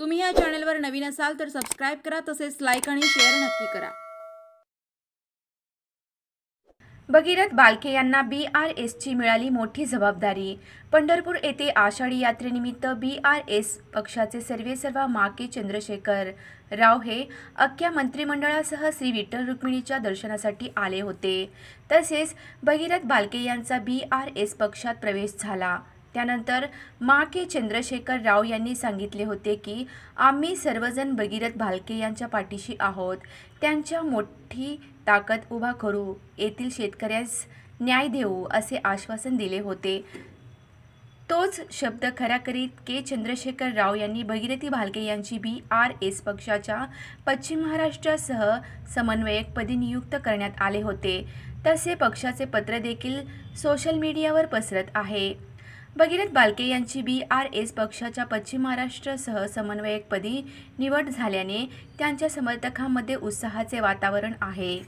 तुम्ही या चॅनलवर नवीन असाल तर सबस्क्राईब करा तसेच लाईक आणि शेअर नक्की करा भगीरथ बालके यांना बी आर एसची मिळाली मोठी जबाबदारी पंढरपूर येथे आषाढी यात्रेनिमित्त बी आर एस पक्षाचे सर्वे सर्व माके चंद्रशेखर राव हे अख्ख्या मंत्रिमंडळासह श्री विठ्ठल रुक्मिणीच्या दर्शनासाठी आले होते तसेच भगीरथ बालके यांचा बी आर एस पक्षात प्रवेश झाला त्यानंतर मा के चंद्रशेखर राव यांनी सांगितले होते की आम्ही सर्वजण भगीरथ भालके यांच्या पाठीशी आहोत त्यांच्या मोठी ताकद उभा करू येथील शेतकऱ्यास न्याय देऊ असे आश्वासन दिले होते तोच शब्द खरा करीत के चंद्रशेखर राव यांनी भगीरथी भालके यांची बी आर एस पक्षाच्या पश्चिम महाराष्ट्रासह समन्वयकपदी नियुक्त करण्यात आले होते तसे पक्षाचे पत्र देखील सोशल मीडियावर पसरत आहे भगीरथ बालके यांची बी आर एस पक्षाच्या पश्चिम महाराष्ट्रसह समन्वयकपदी निवड झाल्याने त्यांच्या समर्थकांमध्ये उत्साहाचे वातावरण आहे